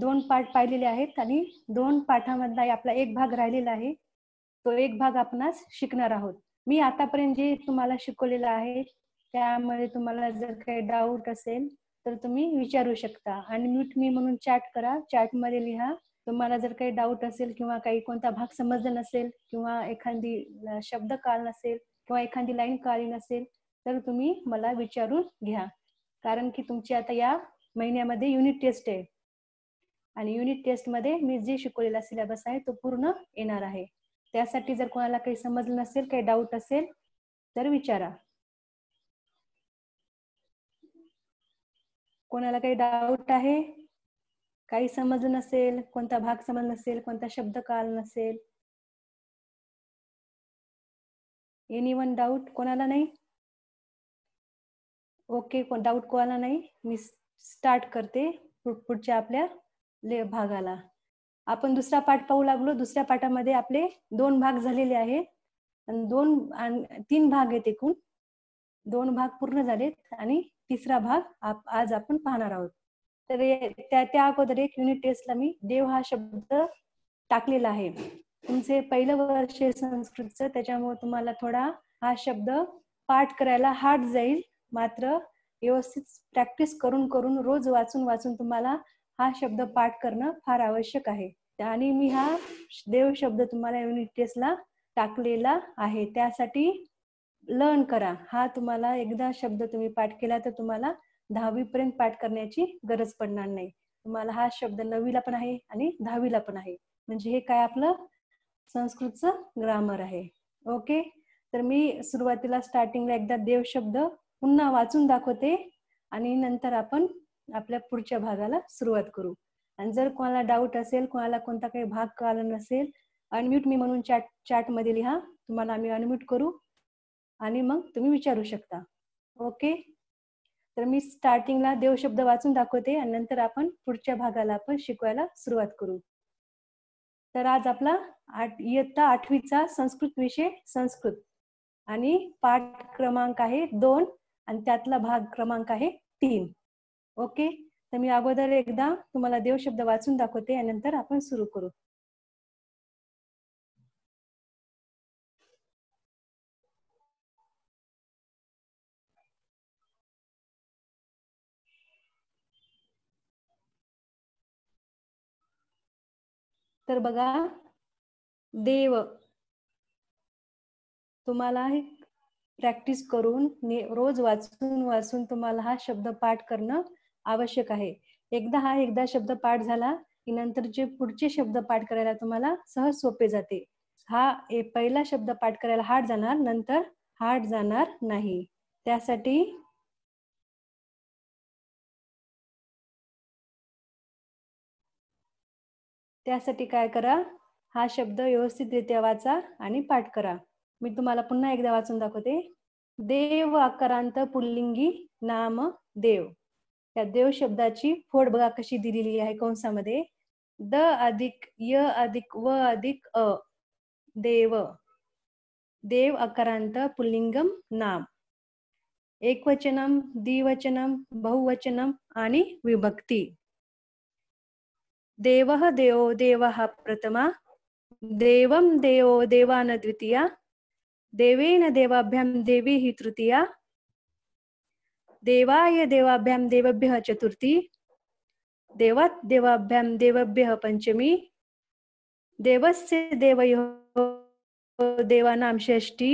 दोन पाठ पाहिलेले आहेत आणि दोन पाठामधला आपला एक भाग राहिलेला आहे तो एक भाग आपणास शिकणार आहोत मी आतापर्यंत जे तुम्हाला शिकवलेलं आहे त्यामध्ये तुम्हाला जर काही डाऊट असेल तर तुम्ही विचारू शकता आणि म्यूट मी म्हणून चॅट करा मध्ये लिहा तुम्हाला जर काही डाऊट असेल किंवा काही कोणता भाग समजला नसेल किंवा एखादी शब्द काळ नसेल किंवा एखादी लाईन काळी नसेल तर तुम्ही मला विचारून घ्या कारण की तुमची आता या महिन्यामध्ये युनिट टेस्ट आहे आणि युनिट टेस्ट मध्ये मी जे शिकवलेला सिलेबस आहे तो पूर्ण येणार आहे त्यासाठी जर कोणाला काही समजलं नसेल काही डाऊट असेल तर विचारा कोणाला काही डाऊट आहे काही समजलं नसेल कोणता भाग समज नसेल कोणता शब्द काल नसेल एनी वन डाऊट कोणाला नाही ओके डाऊट कोणाला नाही मी स्टार्ट करते पुढच्या आपल्या ले भागाला आपण दुसरा पाठ पाहू लागलो दुसऱ्या पाठामध्ये आपले दोन भाग झालेले आहेत दोन तीन भाग आहेत एकूण दोन भाग पूर्ण झालेत आणि तिसरा भाग आप, आज आपण पाहणार आहोत तर त्या त्या अगोदर एक युनिट टेस्टला मी देव हा शब्द टाकलेला आहे तुमचे पहिलं वर्ष संस्कृतचं त्याच्यामुळे तुम्हाला थोडा हा शब्द पाठ करायला हार्ड जाईल मात्र व्यवस्थित प्रॅक्टिस करून करून रोज वाचून वाचून तुम्हाला हा शब्द पाठ करणं फार आवश्यक आहे आणि मी हा देव शब्द तुम्हाला युनिट टेस्टला टाकलेला आहे त्यासाठी लर्न करा हा तुम्हाला एकदा शब्द तुम्ही पाठ केला तर तुम्हाला दहावीपर्यंत पाठ करण्याची गरज पडणार नाही तुम्हाला हा शब्द नवीला पण आहे आणि दहावीला पण आहे म्हणजे हे काय आपलं संस्कृतचं ग्रामर आहे ओके तर मी सुरुवातीला स्टार्टिंगला एकदा देव शब्द पुन्हा वाचून दाखवते आणि नंतर आपण आपल्या पुढच्या भागाला सुरुवात करू आणि जर कोणाला डाऊट असेल कोणाला कोणता काही भाग कळाला नसेल अनम्यूट मी म्हणून चॅट मध्ये लिहा तुम्हाला आम्ही अनम्यूट करू आणि मग तुम्ही विचारू शकता ओके तर मी स्टार्टिंगला देव शब्द वाचून दाखवते आणि नंतर आपण पुढच्या भागाला आपण शिकवायला सुरुवात करू तर आज आपला आठ इयत्ता आठवीचा संस्कृत विषय संस्कृत आणि पाठ क्रमांक आहे दोन आणि त्यातला भाग क्रमांक आहे तीन ओके तर मी अगोदर एकदा तुम्हाला देव शब्द वाचून दाखवते यानंतर आपण सुरू करू तर बघा देव तुम्हाला हे प्रॅक्टिस करून रोज वाचून वाचून तुम्हाला हा शब्द पाठ करणं आवश्यक आहे एकदा हा एकदा शब्द पाठ झाला की नंतर जे पुढचे शब्द पाठ करायला तुम्हाला सहज सोपे जाते हा पहिला शब्द पाठ करायला हार्ड जाणार नंतर हार्ड जाणार नाही त्यासाठी त्यासाठी काय करा हा शब्द व्यवस्थितरित्या वाचा आणि पाठ करा मी तुम्हाला पुन्हा एकदा वाचून दाखवते देव आकारांत पुल्लिंगी नाम देव या देव शब्दाची फोड बघा कशी दिलेली आहे कंसामध्ये द अधिक य अधिक व अधिक अ देव देव अकारांत पुल्लिंगम नाम एकवचनम द्विवचनम बहुवचनम आणि विभक्ती देव देवो देव प्रथमा देवम देवो देवान द्वितीया देवेन देवाभ्याम देवी ही तृतीया देवाय देवाभ्याम देवभ्य चतुर्थी देवात देवाभ्याम देवभ्य पंचमी देवस्य देवयो देवानाम षष्टी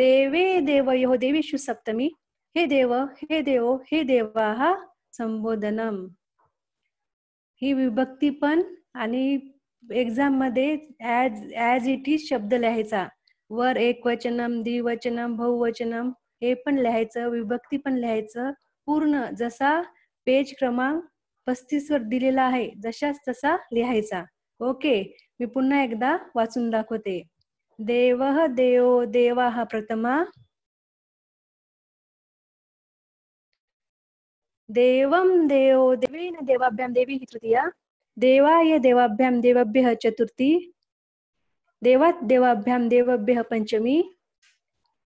देवे देवयो देवीषु सप्तमी हे देव हे देव हे देवा संबोधनम ही विभक्ती पण आणि एक्झाम मध्ये ऍज ऍज इट इज शब्द लिहायचा वर वचनम द्विवचनम बहुवचनम हे पण लिहायचं विभक्ती पण लिहायचं पूर्ण जसा पेज क्रमांक पस्तीस वर दिलेला आहे जशाच तसा लिहायचा ओके मी पुन्हा एकदा वाचून दाखवते देव देव देवा हा प्रथमा देवम देव देवीन देवाभ्याम देवी ही तृतीया देवाय देवाभ्याम देवभ्य चतुर्थी देवात देवाभ्याम देवभ्य पंचमी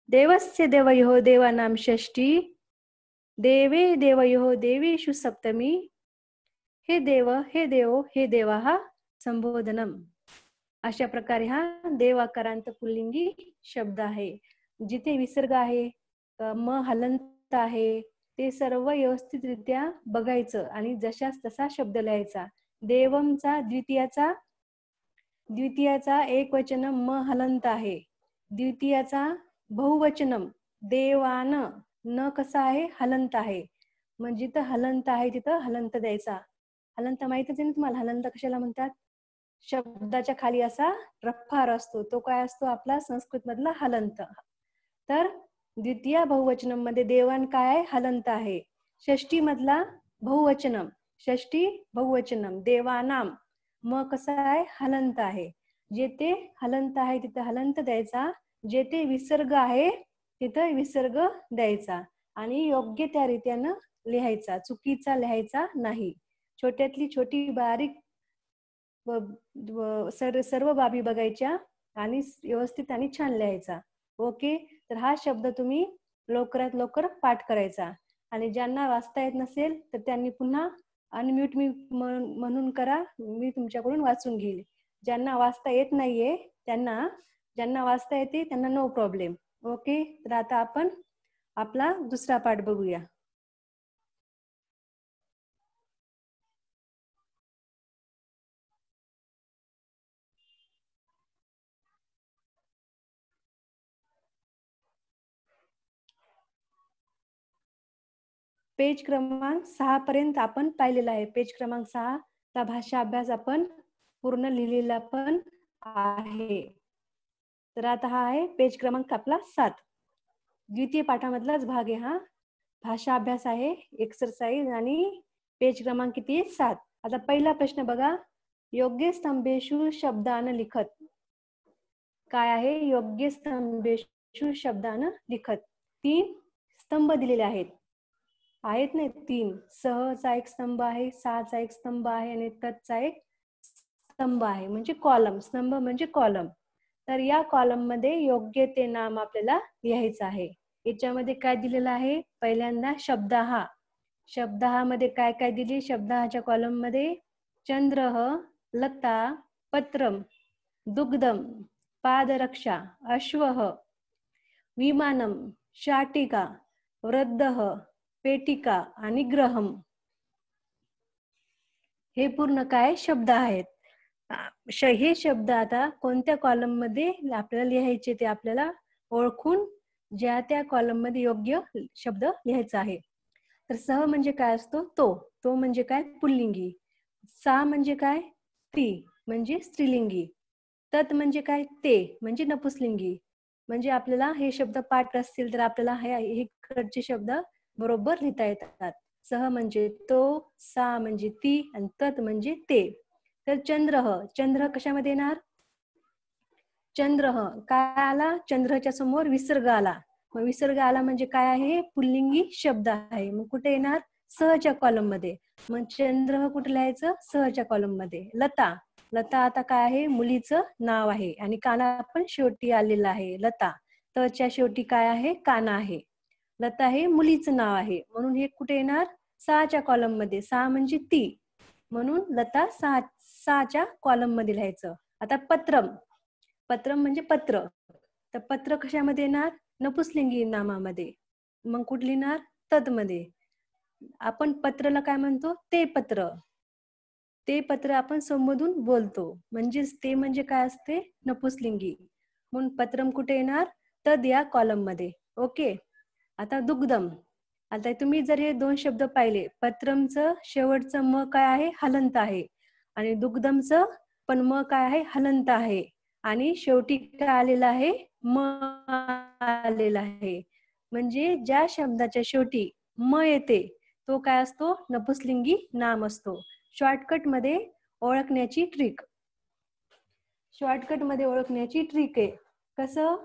देवस्य देवयो देवानां षष्टी देवे देवयो देवेषु सप्तमी हे देव हे देव हे देवा हा संबोधनम अशा प्रकारे हा देवाकारांत पुल्लिंगी शब्द आहे जिथे विसर्ग आहे म हलंत आहे ते सर्व व्यवस्थितरित्या बघायचं आणि जशास तसा शब्द लिहायचा देवमचा द्वितीयाचा द्वितीयाचा एक वचन म हलंत आहे द्वितीयाचा बहुवचनम देवान न कसा आहे हलंत आहे म्हणजे जिथं हलंत आहे तिथं हलंत द्यायचा हलंत माहितच आहे ना तुम्हाला हलंत कशाला म्हणतात शब्दाच्या खाली असा रफ्फार असतो तो काय असतो आपला संस्कृत मधला हलंत तर द्वितीय बहुवचनम मध्ये देवान काय आहे हलंत आहे षष्टी मधला बहुवचनम षष्टी बहुवचनम देवानाम म कसा आहे हलंत आहे जेथे हलंत आहे तिथं हलंत द्यायचा जेथे विसर्ग आहे तिथं विसर्ग द्यायचा आणि योग्य त्या रीत्यानं लिहायचा चुकीचा लिहायचा नाही छोट्यातली छोटी बारीक सर्व बाबी बघायच्या आणि व्यवस्थित आणि छान लिहायचा ओके तर हा शब्द तुम्ही लवकरात लवकर पाठ करायचा आणि ज्यांना वाचता येत नसेल तर त्यांनी पुन्हा अनम्यूट मी म्हणून करा मी तुमच्याकडून वाचून घेईल ज्यांना वाचता येत नाहीये त्यांना ज्यांना वाचता येते त्यांना नो प्रॉब्लेम ओके तर आता आपण आपला दुसरा पाठ बघूया पेज क्रमांक सहा पर्यंत आपण पाहिलेला आहे पेज क्रमांक सहा चा भाषा अभ्यास आपण पूर्ण लिहिलेला पण आहे तर आता हा आहे पेज क्रमांक आपला सात द्वितीय पाठामधलाच भाग आहे हा भाषा अभ्यास आहे एक्सरसाइज आणि पेज क्रमांक किती आहे सात आता पहिला प्रश्न बघा योग्य स्तंभेशु शब्दान लिखत काय आहे योग्य स्तंभेशु शब्दान लिखत तीन स्तंभ दिलेले आहेत आहेत ना तीन सहचा एक स्तंभ आहे सहाचा एक स्तंभ आहे आणि तत्चा एक स्तंभ आहे म्हणजे कॉलम स्तंभ म्हणजे कॉलम तर या मध्ये योग्य ते नाम आपल्याला लिहायचं आहे याच्यामध्ये काय दिलेलं आहे पहिल्यांदा शब्द हा शब्द हा मध्ये काय काय दिले शब्द हाच्या कॉलम मध्ये चंद्र लता पत्रम दुग्धम पादरक्षा अश्व विमानम शाटिका वृद्ध पेटिका आणि ग्रहम हे पूर्ण काय शब्द आहेत हे शब्द आता कोणत्या कॉलम मध्ये आपल्याला लिहायचे ते आपल्याला ओळखून ज्या त्या कॉलम मध्ये योग्य शब्द लिहायचा आहे तर सह म्हणजे काय असतो तो तो म्हणजे काय पुल्लिंगी सा म्हणजे काय ती म्हणजे स्त्रीलिंगी तत म्हणजे काय ते म्हणजे नपुसलिंगी म्हणजे आपल्याला हे शब्द पाठ असतील तर आपल्याला हे कडचे शब्द बरोबर लिहिता येतात सह म्हणजे तो सा म्हणजे ती आणि तत म्हणजे ते तर चंद्र चंद्र कशामध्ये येणार चंद्र काय आला चंद्रच्या समोर विसर्ग आला मग विसर्ग आला म्हणजे काय आहे पुल्लिंगी शब्द आहे मग कुठे येणार सहच्या कॉलम मध्ये मग चंद्र कुठे लिहायचं सहच्या कॉलम मध्ये लता लता आता काय आहे मुलीचं नाव आहे आणि काना पण शेवटी आलेला आहे लता तच्या शेवटी काय आहे काना आहे लता हे मुलीचं नाव आहे म्हणून हे कुठे येणार सहाच्या कॉलम मध्ये सहा म्हणजे ती म्हणून लता सहा सहाच्या कॉलम मध्ये लिहायचं आता पत्रम पत्रम म्हणजे पत्र तर पत्र कशामध्ये येणार नपुसलिंगी नामामध्ये मग कुठली लिहिणार तत मध्ये आपण पत्रला काय म्हणतो ते पत्र ते पत्र आपण संबोधून बोलतो म्हणजेच ते म्हणजे काय असते नपुसलिंगी म्हणून पत्रम कुठे येणार तद या कॉलम मध्ये ओके आता दुग्धम आता तुम्ही जर हे दोन शब्द पाहिले पत्रमचं शेवटचं म काय आहे हलंत आहे आणि दुग्धमच पण म काय आहे हलंत आहे आणि शेवटी काय आलेलं आहे म आलेला आहे म्हणजे ज्या शब्दाच्या शेवटी म येते तो काय असतो नपुसलिंगी नाम असतो शॉर्टकट मध्ये ओळखण्याची ट्रिक शॉर्टकट मध्ये ओळखण्याची ट्रिक आहे कसं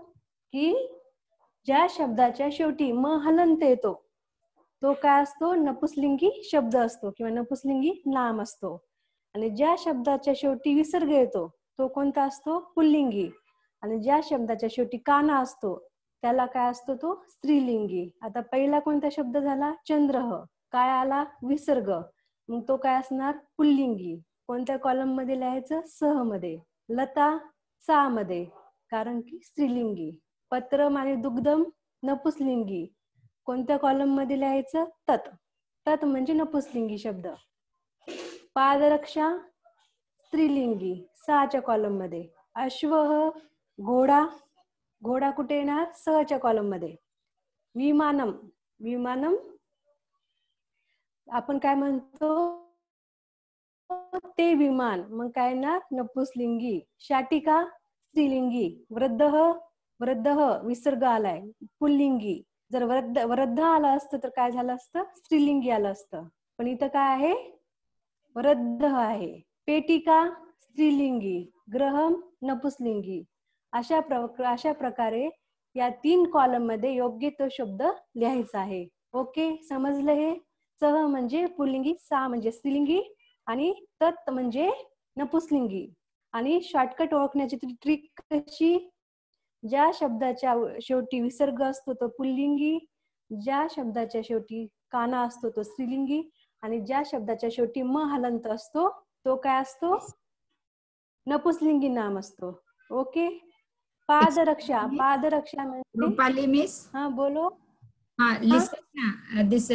की ज्या शब्दाच्या शेवटी म हलंत येतो तो काय असतो नपुसलिंगी शब्द असतो किंवा नपुसलिंगी नाम असतो आणि ज्या शब्दाच्या शेवटी विसर्ग येतो तो कोणता असतो पुल्लिंगी आणि ज्या शब्दाच्या शेवटी काना असतो त्याला काय असतो तो स्त्रीलिंगी आता पहिला कोणता शब्द झाला चंद्रह काय आला विसर्ग मग तो काय असणार पुल्लिंगी कोणत्या कॉलम मध्ये लिहायचं सह मध्ये लता सा मध्ये कारण की स्त्रीलिंगी पत्रम आणि दुग्धम नपुसलिंगी कोणत्या कॉलम मध्ये लिहायचं तत तत म्हणजे नपुसलिंगी शब्द पादरक्षा स्त्रीलिंगी सहाच्या कॉलम मध्ये अश्व घोडा घोडा कुठे येणार सहाच्या कॉलम मध्ये विमानम विमानम आपण काय म्हणतो ते विमान मग काय येणार नपुसलिंगी शाटिका स्त्रीलिंगी वृद्ध वृद्ध विसर्ग आलाय पुल्लिंगी जर वृद्ध वृद्ध आलं असतं तर काय झालं असतं स्त्रीलिंगी आलं असतं पण इथं काय आहे वृद्ध आहे पेटिका स्त्रीलिंगी ग्रहम नपुसलिंगी अशा प्र अशा प्रकारे या तीन कॉलम मध्ये योग्य तो शब्द लिहायचा आहे ओके समजलं हे सह म्हणजे पुलिंगी सा म्हणजे स्त्रीलिंगी आणि तत् म्हणजे नपुसलिंगी आणि शॉर्टकट ओळखण्याची ट्रिक कशी ज्या शब्दाच्या शेवटी विसर्ग असतो तो पुल्लिंगी ज्या शब्दाच्या शेवटी काना असतो तो स्त्रीलिंगी आणि ज्या शब्दाच्या शेवटी म हलंत असतो तो काय असतो नपुसलिंगी नाम असतो ओके पादरक्षा पादरक्षा मिस म्हणजे? हा बोलो दिस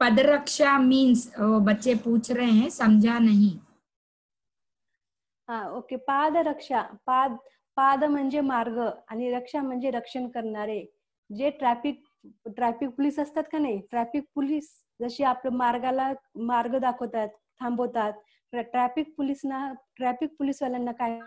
पदरक्षा मीन्स बच्चे पूछ रहे हैं समझा नहीं हा ओके पादरक्षा पाद पाद म्हणजे मार्ग आणि रक्षा म्हणजे रक्षण करणारे जे ट्रॅफिक ट्रॅफिक पोलीस असतात का नाही ट्रॅफिक पोलीस जशी आपल्या मार्गाला मार्ग दाखवतात थांबवतात ट्रॅफिक पोलीसना ट्रॅफिक पोलीसवाल्यांना काय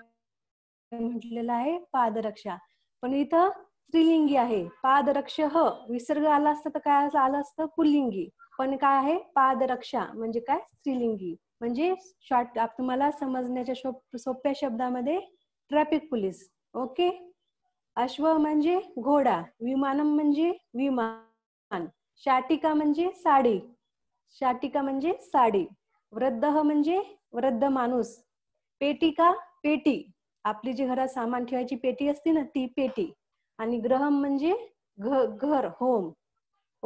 म्हटलेलं आहे पादरक्षा पण इथं स्त्रीलिंगी आहे पादरक्ष ह विसर्ग आला असतं तर काय आलं असतं पुलिंगी पण काय आहे पादरक्षा म्हणजे काय स्त्रीलिंगी म्हणजे शॉर्ट तुम्हाला समजण्याच्या सोप्या शब्दामध्ये ट्रॅफिक पोलीस ओके अश्व म्हणजे घोडा विमानम म्हणजे विमान शाटिका म्हणजे साडी शाटिका म्हणजे साडी वृद्ध म्हणजे वृद्ध माणूस पेटिका पेटी आपली जी घरात सामान ठेवायची पेटी असते ना ती पेटी आणि ग्रहम म्हणजे घर होम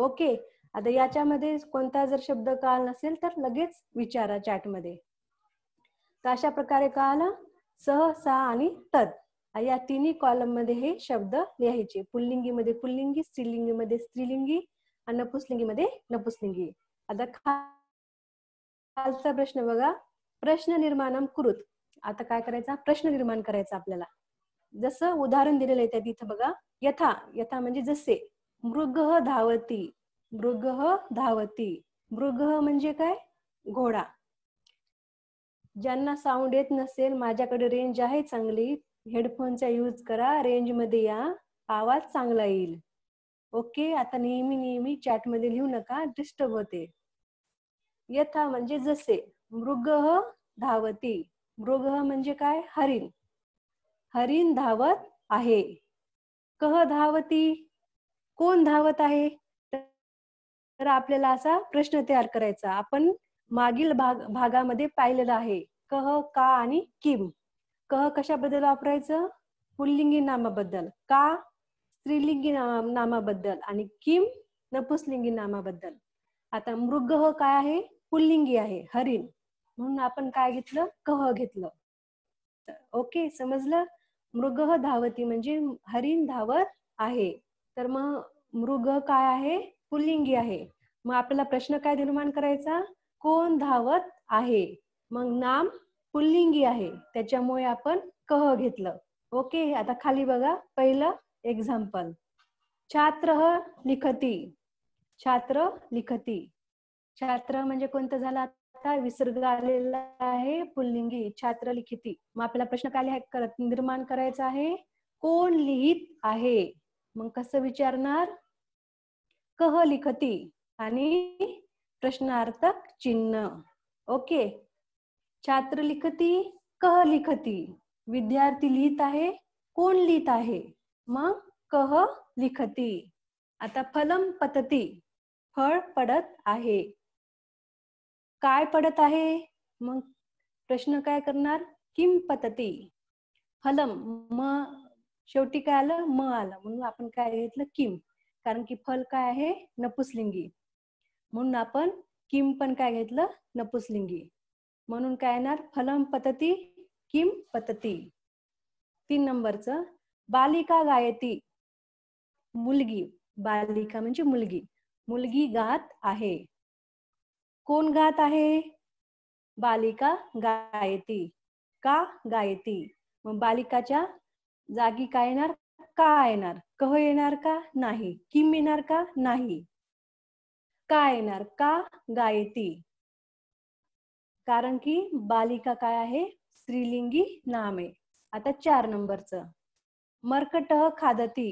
ओके आता याच्यामध्ये कोणता जर शब्द काल नसेल तर लगेच विचारा चॅटमध्ये तर अशा प्रकारे का सह सा आणि तद या तिन्ही कॉलम मध्ये हे शब्द लिहायचे मध्ये पुल्लिंगी मध्ये स्त्रीलिंगी आणि मध्ये नपुसलिंगी आता खालचा प्रश्न बघा प्रश्न निर्माण कुरुत आता काय करायचा प्रश्न निर्माण करायचा आपल्याला जसं उदाहरण दिलेलं आहे त्या तिथं बघा यथा यथा म्हणजे जसे मृग धावती मृग धावती मृग म्हणजे काय घोडा ज्यांना साऊंड येत नसेल माझ्याकडे रेंज आहे चांगली हेडफोनचा यूज करा रेंजमध्ये या आवाज चांगला येईल ओके आता नेहमी नेहमी चॅटमध्ये लिहू नका डिस्टर्ब होते यथा म्हणजे जसे मृगह धावती मृग म्हणजे काय हरिण हरिण धावत आहे कह धावती कोण धावत आहे तर आपल्याला असा प्रश्न तयार करायचा आपण मागील भाग भागामध्ये पाहिलेला आहे कह का आणि किम क कशाबद्दल वापरायचं पुल्लिंगी नामाबद्दल का स्त्रीलिंगी नामाबद्दल आणि किम नपुसलिंगी नामाबद्दल आता मृग काय आहे पुल्लिंगी आहे हरिण म्हणून आपण काय घेतलं कह घेतलं ओके समजलं मृग धावती म्हणजे हरिण धावत आहे तर मग मृग काय आहे पुल्लिंगी आहे मग आपल्याला प्रश्न काय निर्माण करायचा कोण धावत आहे मग नाम पुल्लिंगी आहे त्याच्यामुळे आपण कह घेतलं ओके आता खाली बघा पहिलं एक्झाम्पल छात्र लिखती छात्र लिखती छात्र म्हणजे कोणतं झालं आता विसर्ग आलेला आहे पुल्लिंगी छात्र लिखिती मग आपल्याला प्रश्न काय करत निर्माण करायचा आहे कोण लिहित आहे मग कसं विचारणार कह लिखती आणि प्रश्नार्थक चिन्ह ओके छात्र लिखती कह लिखती विद्यार्थी लिहित आहे कोण लिहित आहे मग कह लिखती आता फलम पतती फळ पडत आहे काय पडत आहे मग प्रश्न काय करणार किम पतती फलम म शेवटी काय आलं म आलं म्हणून आपण काय घेतलं किम कारण की फल काय आहे नपुसलिंगी म्हणून आपण किम पण काय घेतलं नपुसलिंगी म्हणून काय येणार फलम पतती किम पतती तीन नंबरचं बालिका गायती मुलगी बालिका म्हणजे मुलगी मुलगी गात आहे कोण गात आहे बालिका गायती का गायती मग बालिकाच्या जागी काय येणार का येणार कह येणार का नाही किम येणार का नाही का येणार का गायती कारण की बालिका काय आहे स्त्रीलिंगी नाम आहे आता चार नंबरच मर्कट खादती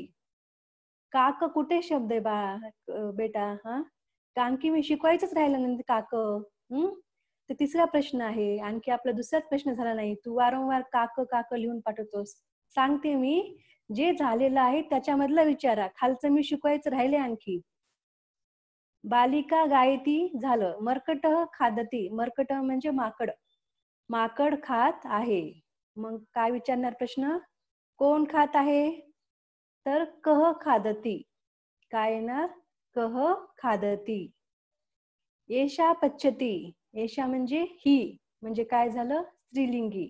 काक कुठे शब्द आहे बा बेटा हा कारण की मी शिकवायचंच राहिलं नाही काक हम्म तर तिसरा प्रश्न आहे आणखी आपला दुसराच प्रश्न झाला नाही तू वारंवार काक काक लिहून पाठवतोस सांगते मी जे झालेलं आहे त्याच्यामधला विचारा खालचं मी शिकवायचं राहिले आणखी बालिका गायती झालं मर्कट खादती मर्कट म्हणजे माकड माकड खात आहे मग काय विचारणार प्रश्न कोण खात आहे तर कह खादती काय येणार कह खादती येशा पच्छती येशा म्हणजे ही म्हणजे काय झालं स्त्रीलिंगी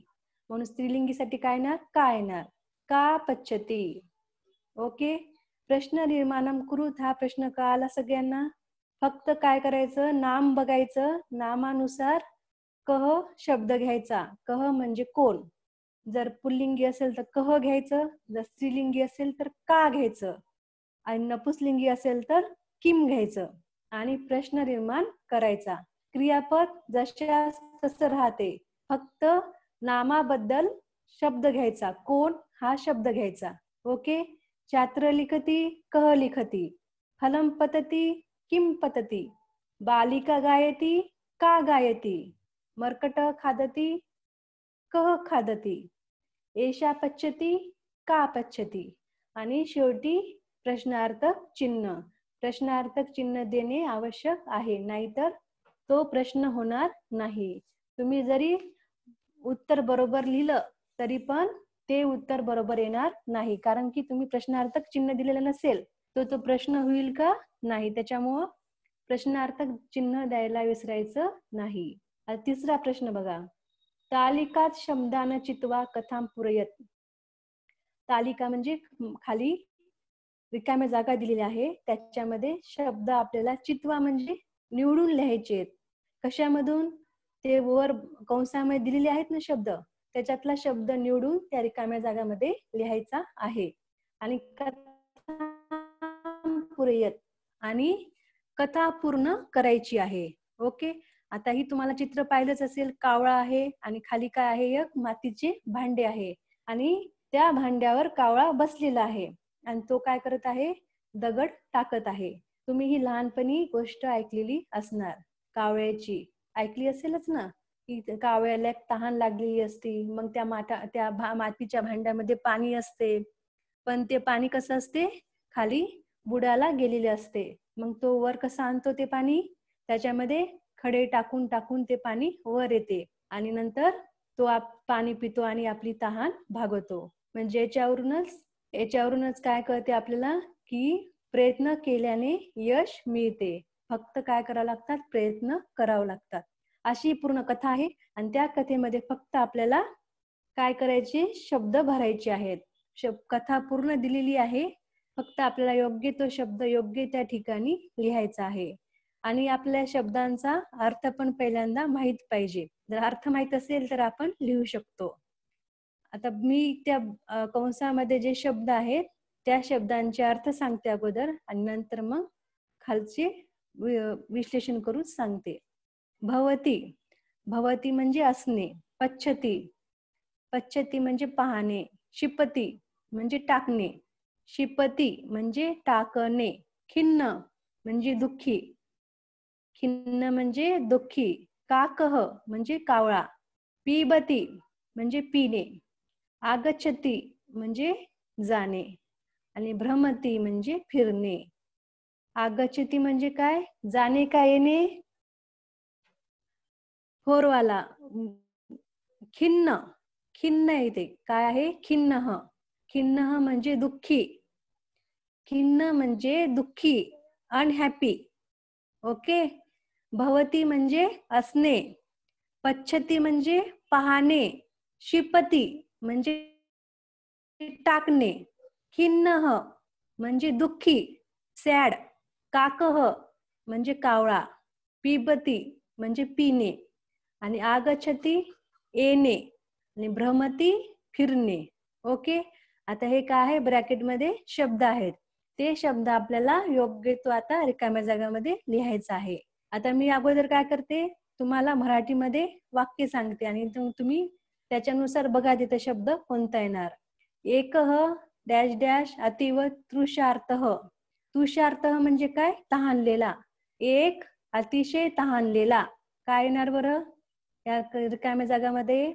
म्हणून स्त्रीलिंगीसाठी काय येणार का येणार का पच्छती ओके प्रश्न निर्माण कुरुत हा प्रश्न कळाला सगळ्यांना फक्त काय करायचं नाम बघायचं नामानुसार कह शब्द घ्यायचा कह म्हणजे कोण जर पुल्लिंगी असेल तर कह घ्यायचं जर स्त्रीलिंगी असेल तर का घ्यायचं आणि नपुसलिंगी असेल तर किम घ्यायचं आणि प्रश्न निर्माण करायचा क्रियापद जशा तस राहते फक्त नामाबद्दल शब्द घ्यायचा कोण हा शब्द घ्यायचा ओके चात्र लिखती कह लिखती फलम पतती किं पतती बालिका गायती का गायती मर्कट खादती क खादती एषा पच्यती का पच्यती आणि शेवटी प्रश्नार्थक चिन्ह प्रश्नार्थक चिन्ह देणे आवश्यक आहे नाहीतर तो प्रश्न होणार नाही तुम्ही जरी उत्तर बरोबर लिहिलं तरी पण ते उत्तर बरोबर येणार नाही कारण की तुम्ही प्रश्नार्थक चिन्ह दिलेलं नसेल तो तो प्रश्न होईल का नाही त्याच्यामुळं प्रश्नार्थक चिन्ह द्यायला विसरायचं नाही तिसरा प्रश्न बघा तालिकात शब्दान चितवा कथां पुरयत तालिका म्हणजे खाली रिकाम्या जागा दिलेली आहे त्याच्यामध्ये शब्द आपल्याला चितवा म्हणजे निवडून लिहायचे आहेत कशामधून ते वर कंसामध्ये दिलेले आहेत ना शब्द त्याच्यातला शब्द निवडून त्या रिकाम्या जागामध्ये लिहायचा आहे आणि पुरेयत आणि कथा पूर्ण करायची आहे ओके आता ही तुम्हाला चित्र पाहिलंच असेल कावळा आहे आणि खाली काय आहे एक मातीचे भांडे आहे आणि त्या भांड्यावर कावळा बसलेला आहे आणि तो काय करत आहे दगड टाकत आहे तुम्ही ही लहानपणी गोष्ट ऐकलेली असणार कावळ्याची ऐकली असेलच ना की कावळ्याला तहान लागलेली असते मग त्या माता त्या मातीच्या भांड्यामध्ये पाणी असते पण ते पाणी कसं असते खाली बुडाला गेलेले असते मग तो वर कसा आणतो ते पाणी त्याच्यामध्ये खडे टाकून टाकून ते पाणी वर येते आणि नंतर तो आप पाणी पितो आणि आपली तहान भागवतो म्हणजे याच्यावरूनच याच्यावरूनच काय कळते आपल्याला की प्रयत्न केल्याने यश मिळते फक्त काय करावं लागतात प्रयत्न करावं लागतात अशी पूर्ण कथा आहे आणि त्या कथेमध्ये फक्त आपल्याला काय करायचे शब्द भरायचे आहेत कथा पूर्ण दिलेली आहे फक्त आपल्याला योग्य तो शब्द योग्य त्या ठिकाणी लिहायचा आहे आणि आपल्या शब्दांचा अर्थ पण पहिल्यांदा माहीत पाहिजे जर अर्थ माहीत असेल तर आपण लिहू शकतो आता मी त्या कंसामध्ये जे शब्द आहेत त्या शब्दांचे अर्थ सांगते अगोदर आणि नंतर मग खालचे विश्लेषण करून सांगते भवती भवती म्हणजे असणे पच्छती पच्छती म्हणजे पाहणे शिपती म्हणजे टाकणे शिपती म्हणजे टाकणे खिन्न म्हणजे दुःखी खिन्न म्हणजे दुःखी काकह म्हणजे कावळा पिबती म्हणजे पिणे आगच्छती म्हणजे जाणे आणि भ्रमती म्हणजे फिरणे आगच्छती म्हणजे काय जाणे काय येणे फोरवाला खिन्न खिन्न येते काय आहे खिन्न खिन्न म्हणजे दुःखी खिन्न म्हणजे दुःखी अनहॅपी ओके भवती म्हणजे असणे पच्छती म्हणजे पाहणे शिपती म्हणजे टाकणे खिन्नह म्हणजे दुःखी सॅड काकह म्हणजे कावळा पिबती म्हणजे पिणे आणि आगछती येणे आणि भ्रमती फिरणे ओके आता हे काय आहे ब्रॅकेटमध्ये शब्द आहेत ते शब्द आपल्याला योग्य तो आता रिकाम्या जागामध्ये लिहायचा आहे आता मी अगोदर काय करते तुम्हाला मराठीमध्ये वाक्य सांगते आणि तुम्ही त्याच्यानुसार बघा तिथे शब्द कोणता येणार एक डॅश डॅश अतिव तृषार्थ तृषार्थ म्हणजे काय तहानलेला एक अतिशय तहानलेला काय येणार बर या रिकाम्या जागामध्ये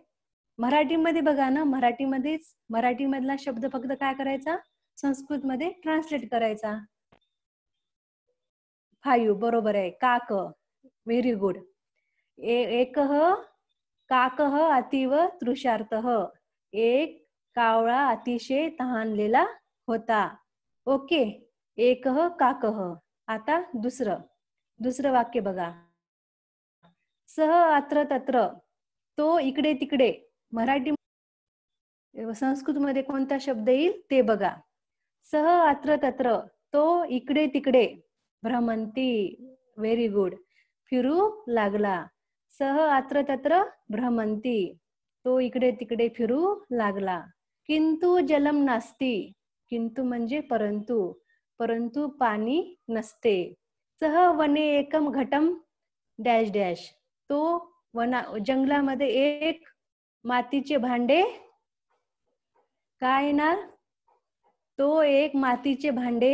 मराठीमध्ये बघा ना मराठीमध्येच मराठीमधला शब्द फक्त काय करायचा संस्कृत मध्ये ट्रान्सलेट करायचा फायू बरोबर आहे काक व्हेरी गुड एक काक अतिव तृषार्थ एक कावळा अतिशय तहानलेला होता ओके एक काक आता दुसरं दुसरं वाक्य बघा सह अत्र तत्र तो इकडे तिकडे मराठी संस्कृत मध्ये कोणता शब्द येईल ते बघा सह अत्र तत्र तो इकडे तिकडे भ्रमंती व्हेरी गुड फिरू लागला सह अत्र तत्र भ्रमंती तो इकडे तिकडे फिरू लागला किंतु जलम नास्ती किंतु म्हणजे परंतु परंतु पाणी नसते सह वने एकम घटम डॅश डॅश तो वना जंगलामध्ये एक मातीचे भांडे काय येणार तो एक मातीचे भांडे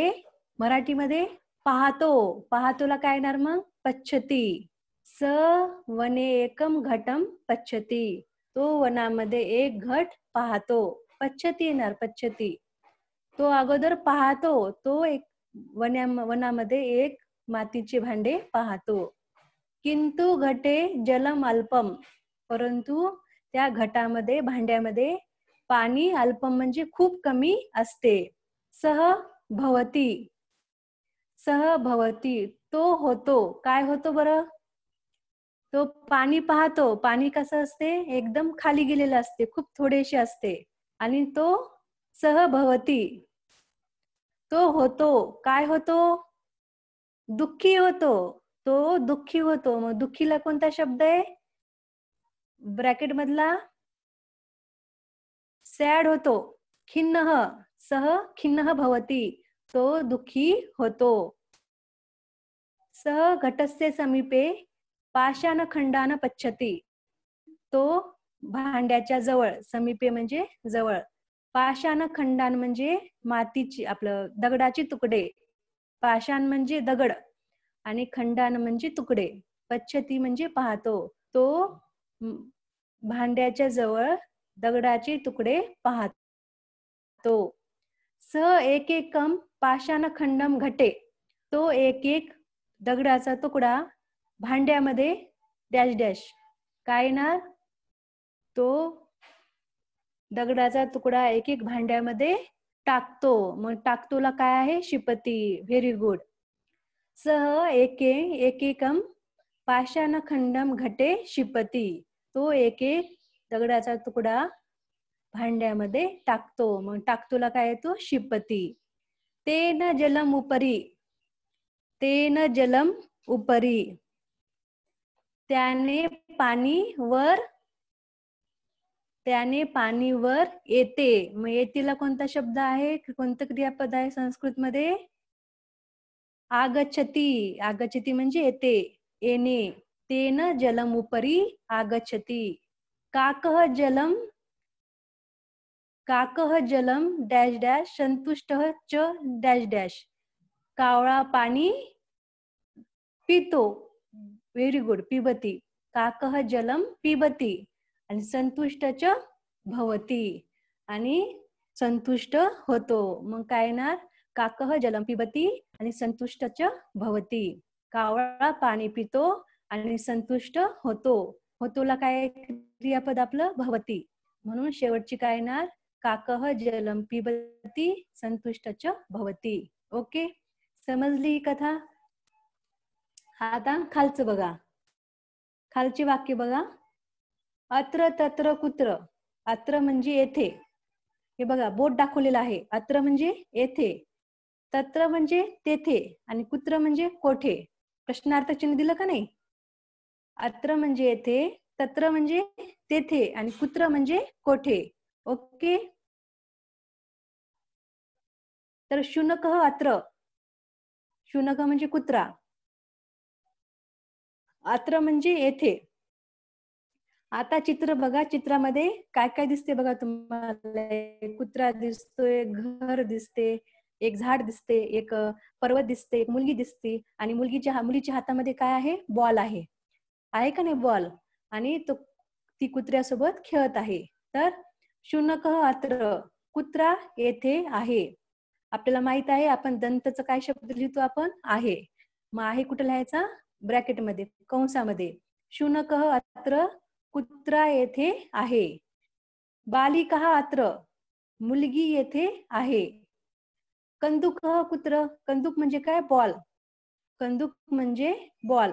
मराठीमध्ये पाहतो पाहतोला काय येणार मग पच्छती स वने एकम घटम पच्छती तो वनामध्ये एक घट पाहतो पच्छती येणार पच्छती तो अगोदर पाहतो तो एक वन्या वनामध्ये एक मातीचे भांडे पाहतो किंतु घटे जलम अल्पम परंतु त्या घटामध्ये भांड्यामध्ये पाणी अल्पम म्हणजे खूप कमी असते सह भवती सह भवती तो होतो काय होतो बर तो पाणी पाहतो पाणी कसं असते एकदम खाली गेलेलं असते खूप थोडेसे असते आणि तो सह भवती तो होतो काय होतो दुःखी होतो तो दुःखी होतो मग दुःखीला कोणता शब्द आहे ब्रॅकेट मधला सॅड होतो खिन्न सह खिन्न भवती तो दुखी होतो सह घटस्य समीपे पाषाणखंडान पच्छती तो भांड्याच्या जवळ समीपे म्हणजे जवळ पाषाणखंडान म्हणजे मातीची आपलं दगडाची तुकडे पाषाण म्हणजे दगड आणि खंडान म्हणजे तुकडे पच्छती म्हणजे पाहतो तो भांड्याच्या जवळ दगडाचे तुकडे पाहतो स एक पाषाण खंडम घटे तो एक एक दगडाचा तुकडा भांड्यामध्ये डॅश डॅश काय येणार तो दगडाचा तुकडा एक एक भांड्यामध्ये टाकतो मग टाकतोला काय आहे शिपती व्हेरी गुड सह एके एकेकम खंडम घटे शिपती तो एक एक दगडाचा तुकडा भांड्यामध्ये टाकतो मग टाकतोला काय येतो शिपती ते न जलम उपरी ते न जलम उपरी त्याने पाणी वर त्याने पाणी वर येते मग येतेला कोणता शब्द आहे कोणतं क्रियापद आहे संस्कृत मध्ये आगछती आगछती म्हणजे येते येणे तेन जलम उपरी आगछती काकह जलम काकह जलम डॅश डॅश संतुष्ट च डॅश डॅश कावळा पाणी पितो व्हेरी गुड पिबती काकह जलम पिबती आणि संतुष्ट च भवती आणि संतुष्ट होतो मग काय येणार काकह जलम पिबती आणि संतुष्ट च भवती कावळा पाणी पितो आणि संतुष्ट होतो होतोला काय क्रियापद आपलं भवती म्हणून शेवटची काय येणार काकः जलं पिबती संतुष्ट च भवती ओके समजली ही कथा आता खालचं बघा खालचे वाक्य बघा अत्र तत्र कुत्र अत्र म्हणजे येथे हे बघा बोट दाखवलेला आहे अत्र म्हणजे येथे तत्र म्हणजे तेथे आणि कुत्र म्हणजे कोठे प्रश्नार्थ चिन्ह दिलं का नाही अत्र म्हणजे येथे तत्र म्हणजे तेथे आणि कुत्र म्हणजे कोठे ओके तर शुनक अत्र शुनक म्हणजे कुत्रा अत्र म्हणजे येथे आता चित्र बघा चित्रामध्ये काय काय दिसते बघा तुम्हाला कुत्रा दिसतोय घर दिसते एक झाड दिसते एक पर्वत दिसते एक मुलगी दिसते आणि मुलगीच्या मुलीच्या हातामध्ये काय आहे बॉल आहे आहे का नाही बॉल आणि तो ती कुत्र्यासोबत खेळत आहे तर शुनक अत्र कुत्रा येथे आहे आपल्याला माहित आहे आपण दंतचं काय शब्द लिहितो आपण आहे मग आहे कुठं लिहायचा ब्रॅकेटमध्ये कंसामध्ये शुनक अत्र कुत्रा येथे आहे बालिका अत्र मुलगी येथे आहे कंदुक कुत्र कंदुक म्हणजे काय बॉल कंदुक म्हणजे बॉल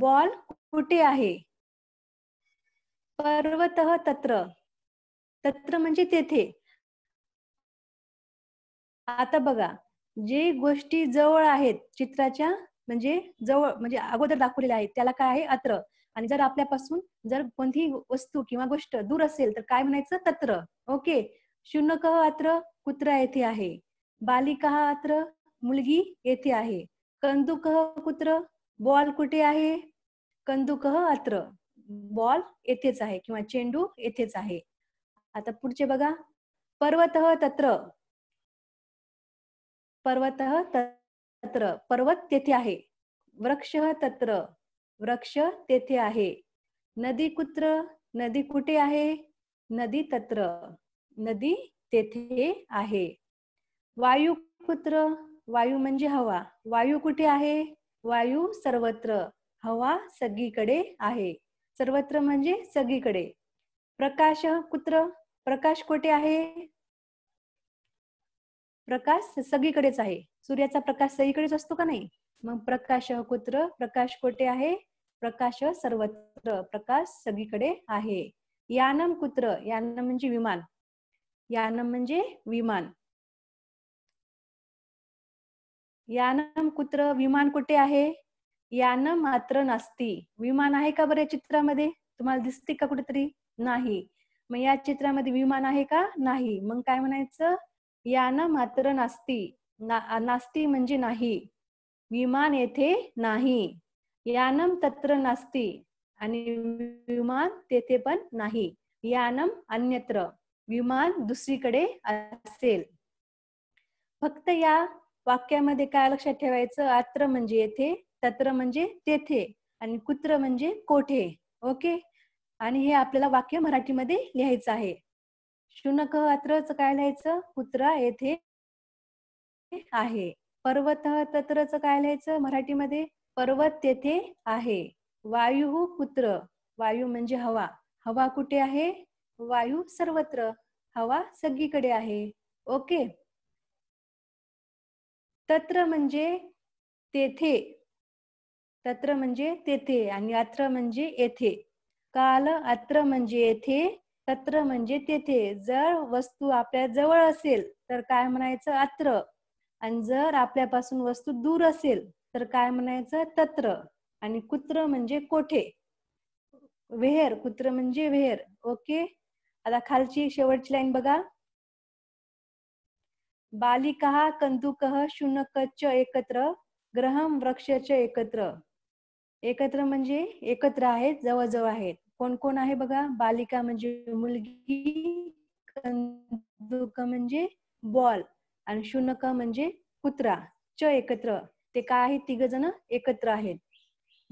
बॉल कुठे आहे पर्वत तत्र तत्र म्हणजे तेथे आता बघा जे गोष्टी जवळ आहेत चित्राच्या म्हणजे जवळ म्हणजे अगोदर दाखवलेल्या आहेत त्याला काय आहे अत्र आणि जर आपल्यापासून जर कोणतीही वस्तू किंवा गोष्ट दूर असेल तर काय म्हणायचं तत्र ओके शुनक अत्र कुत्रा येथे आहे बालिका अत्र मुलगी येथे आहे कंदुक कुत्र बॉल कुठे आहे कंदुक अत्र बॉल येथेच आहे किंवा चेंडू येथेच आहे आता पुढचे बघा पर्वत तत्र पर्वत तत्र पर्वत तेथे आहे वृक्ष तत्र वृक्ष तेथे आहे नदी कुत्र नदी कुठे आहे नदी तत्र नदी तेथे आहे वायू कुत्र वायू म्हणजे हवा वायू कुठे आहे वायू सर्वत्र हवा सगळीकडे आहे सर्वत्र म्हणजे सगळीकडे प्रकाश कुत्र प्रकाश कोठे आहे प्रकाश सगळीकडेच आहे सूर्याचा प्रकाश सगळीकडेच असतो का नाही मग प्रकाश कुत्र प्रकाश कोठे आहे प्रकाश सर्वत्र प्रकाश सगळीकडे आहे यानम कुत्र यानम म्हणजे विमान यानम म्हणजे विमान यानम कुत्र विमान कुठे आहे यान मात्र नास्ती विमान आहे का बरं या चित्रामध्ये तुम्हाला दिसते का कुठेतरी नाही मग या चित्रामध्ये विमान आहे का नाही मग काय म्हणायचं यान मात्र नास्ती नास्ती म्हणजे नाही विमान येथे नाही यानम तत्र नास्ती आणि विमान तेथे पण नाही यानम अन्यत्र विमान दुसरीकडे असेल फक्त या वाक्यामध्ये काय लक्षात ठेवायचं आत्र म्हणजे येथे तत्र म्हणजे तेथे आणि कुत्र म्हणजे कोठे ओके आणि हे आपल्याला वाक्य मराठीमध्ये लिहायचं आहे शुनक अत्रच काय लिहायचं कुत्रा येथे आहे पर्वत तत्रच काय लिहायचं मराठीमध्ये पर्वत तेथे आहे वायू कुत्र वायू म्हणजे हवा हवा कुठे आहे वायू सर्वत्र हवा सगळीकडे आहे ओके तत्र म्हणजे तेथे तत्र म्हणजे तेथे आणि अत्र म्हणजे येथे काल अत्र म्हणजे येथे तत्र म्हणजे तेथे जर वस्तू आपल्या जवळ असेल तर काय म्हणायचं अत्र आणि जर आपल्यापासून वस्तू दूर असेल तर काय म्हणायचं तत्र आणि कुत्र म्हणजे कोठे वेहेर कुत्र म्हणजे वेहेर ओके आता खालची शेवटची लाईन बघा बालिका कंदुक शुनक च एकत्र ग्रहम वृक्ष च एकत्र एकत्र म्हणजे एकत्र आहेत जवळजवळ आहेत कोण कोण आहे बघा बालिका म्हणजे मुलगी कंदुक म्हणजे बॉल आणि शुनक म्हणजे कुत्रा च एकत्र ते काय आहे तिघ जण एकत्र आहेत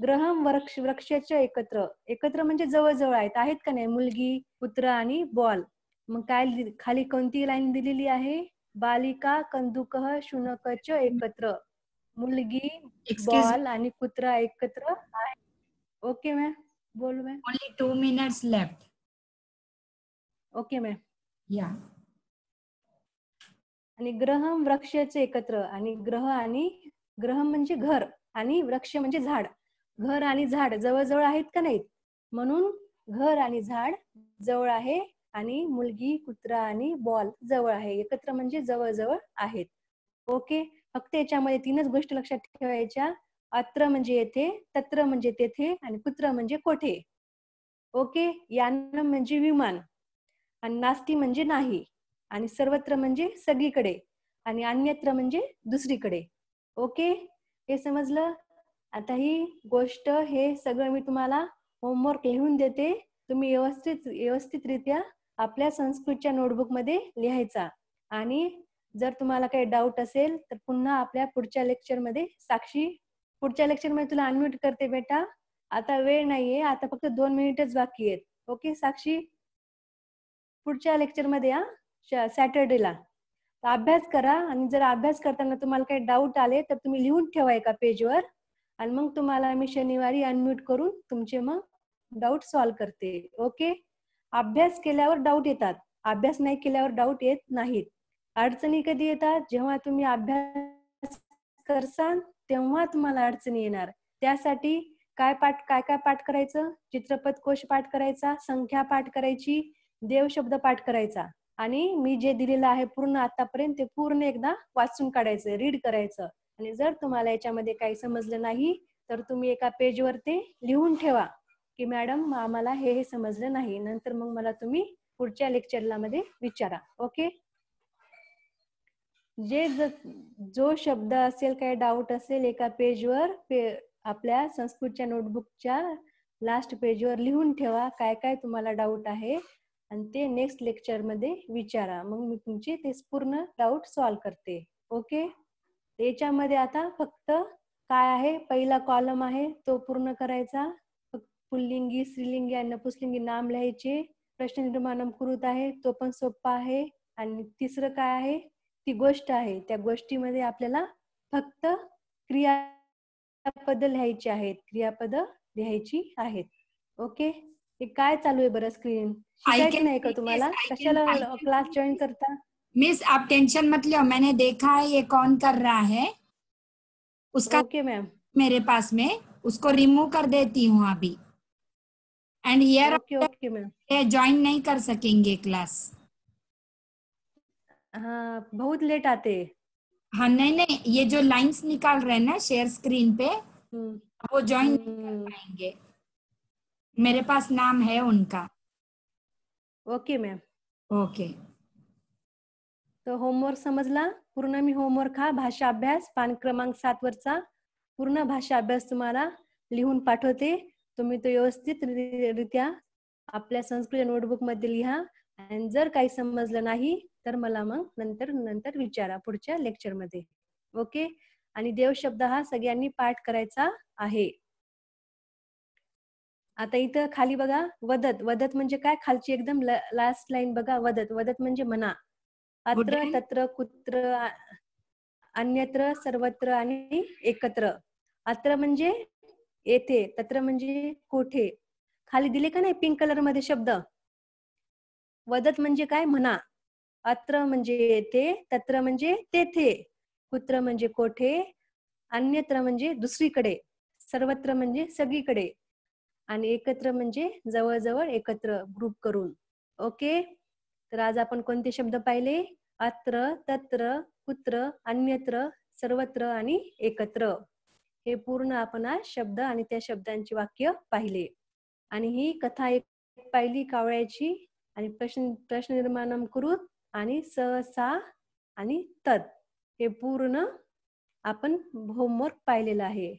ग्रहम वृक्ष च एकत्र एकत्र म्हणजे जवळजवळ आहेत आहेत का नाही मुलगी कुत्रा आणि बॉल मग काय खाली कोणती लाईन दिलेली आहे बालिका कंदुक शुनक च एकत्र मुलगी बॉल आणि कुत्रा एकत्र ओके मॅम बोल ma'am only two minutes left okay ma'am या आणि ग्रह वृक्षाचे एकत्र आणि ग्रह आणि ग्रह म्हणजे घर आणि वृक्ष म्हणजे झाड घर आणि झाड जवळजवळ आहेत का नाहीत म्हणून घर आणि झाड जवळ आहे आणि मुलगी कुत्रा आणि बॉल जवळ आहे एकत्र म्हणजे जवळजवळ आहेत ओके फक्त याच्यामध्ये तीनच गोष्टी लक्षात ठेवायच्या अत्र म्हणजे येथे तत्र म्हणजे तेथे आणि कुत्र म्हणजे कोठे ओके यान म्हणजे विमान आणि नास्ती म्हणजे नाही आणि सर्वत्र म्हणजे सगळीकडे आणि अन्यत्र म्हणजे दुसरीकडे ओके हे समजलं आता ही गोष्ट हे सगळं मी तुम्हाला होमवर्क लिहून देते तुम्ही व्यवस्थित व्यवस्थितरित्या आपल्या संस्कृतच्या नोटबुक मध्ये लिहायचा आणि जर तुम्हाला काही डाऊट असेल तर पुन्हा आपल्या पुढच्या लेक्चरमध्ये साक्षी पुढच्या लेक्चरमध्ये तुला अनम्यूट करते बेटा आता वेळ नाहीये आता फक्त दोन मिनिटच बाकी आहेत ओके साक्षी पुढच्या लेक्चरमध्ये या सॅटरडेला अभ्यास करा आणि जर अभ्यास करताना तुम्हाला काही डाऊट आले तर तुम्ही लिहून ठेवा एका पेजवर आणि मग तुम्हाला मी शनिवारी अनम्यूट करून तुमचे मग डाऊट सॉल्व्ह करते ओके अभ्यास केल्यावर डाऊट येतात अभ्यास नाही केल्यावर डाऊट येत नाहीत अडचणी कधी येतात जेव्हा तुम्ही अभ्यास करसान तेव्हा तुम्हाला अडचणी येणार त्यासाठी काय पाठ काय काय पाठ करायचं चित्रपट कोश पाठ करायचा संख्या पाठ करायची देव शब्द पाठ करायचा आणि मी जे दिलेलं आहे पूर्ण आतापर्यंत ते पूर्ण एकदा वाचून काढायचं रीड करायचं आणि जर तुम्हाला याच्यामध्ये काही समजलं नाही तर तुम्ही एका पेजवर ते लिहून ठेवा की मॅडम आम्हाला हे हे समजलं नाही नंतर मग मला तुम्ही पुढच्या लेक्चरला मध्ये विचारा ओके जे जो शब्द असेल काही डाऊट असेल एका पेजवर पे आपल्या संस्कृतच्या नोटबुकच्या लास्ट पेजवर लिहून ठेवा काय काय तुम्हाला डाऊट आहे आणि ते नेक्स्ट लेक्चरमध्ये विचारा मग मी तुमचे ते पूर्ण डाऊट सॉल्व करते ओके याच्यामध्ये आता फक्त काय आहे पहिला कॉलम आहे तो पूर्ण करायचा पुल्लिंगी स्त्रीलिंगी आणि नपुसलिंगी नाम लिहायचे प्रश्न निर्माण कृत आहे तो पण सोपा आहे आणि तिसरं काय आहे ती गोष्ट आहे त्या गोष्टीमध्ये आपल्याला फक्त क्रियापद लिहायची आहेत क्रियापद लिहायची आहेत ओके हे काय चालू आहे बरं स्क्रीन शिकायचं नाही का तुम्हाला कशाला क्लास जॉईन करता मिस आप टेंशन मत लो मैंने देखा है ये कौन कर रहा है उसका ओके मैम मेरे पास में उसको रिमूव कर देती हूँ अभी एंड ये ओके ओके ये ज्वाइन नहीं कर सकेंगे क्लास हाँ, बहुत लेट आते हाँ नहीं नहीं ये जो लाइंस निकाल रहे हैं ना शेयर स्क्रीन पे हम्म। वो ज्वाइन नहीं कर हम्म। पाएंगे मेरे पास नाम है उनका ओके मैम ओके तो होमवर्क समझला पूर्ण मी होमवर्क हा भाषा अभ्यास पान क्रमांक सात वर वरचा पूर्ण भाषा अभ्यास तुम्हाला लिहून पाठवते तुम्ही तो व्यवस्थित रित्या आपल्या संस्कृत नोटबुक मध्य लिहा आणि जर काही समजलं नाही तर मला मग नंतर नंतर विचारा पुढच्या लेक्चर मध्ये ओके आणि देव शब्द हा सगळ्यांनी पाठ करायचा आहे आता इथं खाली बघा वदत वदत म्हणजे काय खालची एकदम लास्ट लाईन बघा वदत वदत म्हणजे म्हणा अत्र तत्र कुत्र अन्यत्र सर्वत्र आणि एकत्र अत्र म्हणजे येथे तत्र म्हणजे कोठे खाली दिले का नाही पिंक कलर मध्ये शब्द वदत म्हणजे काय म्हणा अत्र म्हणजे येथे तत्र म्हणजे तेथे कुत्र म्हणजे कोठे अन्यत्र म्हणजे दुसरीकडे सर्वत्र म्हणजे सगळीकडे आणि एकत्र म्हणजे जवळजवळ एकत्र ग्रुप करून ओके तर आज आपण कोणते शब्द पाहिले अत्र तत्र कुत्र अन्यत्र सर्वत्र आणि एकत्र हे पूर्ण आपण आज शब्द आणि त्या शब्दांची वाक्य पाहिले आणि ही कथा एक पाहिली कावळ्याची आणि प्रश्न प्रश्न निर्माण कुरुत आणि स सा आणि तत् हे पूर्ण आपण होमवर्क पाहिलेलं आहे